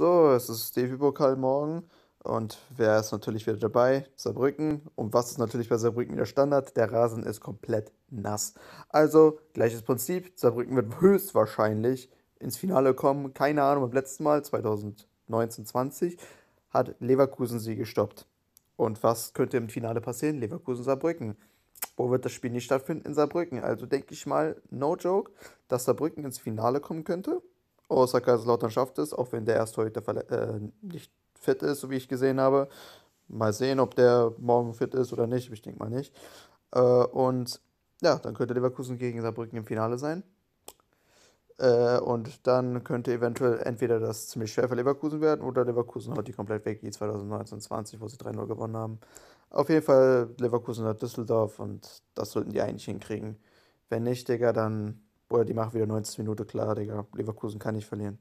So, es ist DFB-Pokal morgen und wer ist natürlich wieder dabei? Saarbrücken. Und was ist natürlich bei Saarbrücken der Standard? Der Rasen ist komplett nass. Also, gleiches Prinzip. Saarbrücken wird höchstwahrscheinlich ins Finale kommen. Keine Ahnung, beim letzten Mal, 2019, 20, hat Leverkusen sie gestoppt. Und was könnte im Finale passieren? Leverkusen-Saarbrücken. Wo wird das Spiel nicht stattfinden? In Saarbrücken. Also denke ich mal, no joke, dass Saarbrücken ins Finale kommen könnte. Osaka Kaiserslautern schafft es, auch wenn der erst heute äh, nicht fit ist, so wie ich gesehen habe. Mal sehen, ob der morgen fit ist oder nicht. Ich denke mal nicht. Äh, und ja, dann könnte Leverkusen gegen Saarbrücken im Finale sein. Äh, und dann könnte eventuell entweder das ziemlich schwer für Leverkusen werden oder Leverkusen hat die komplett weg, wie 2019-20, wo sie 3-0 gewonnen haben. Auf jeden Fall Leverkusen hat Düsseldorf und das sollten die eigentlich hinkriegen. Wenn nicht, Digga, dann Boah, die machen wieder 90 Minuten klar, Digga. Leverkusen kann nicht verlieren.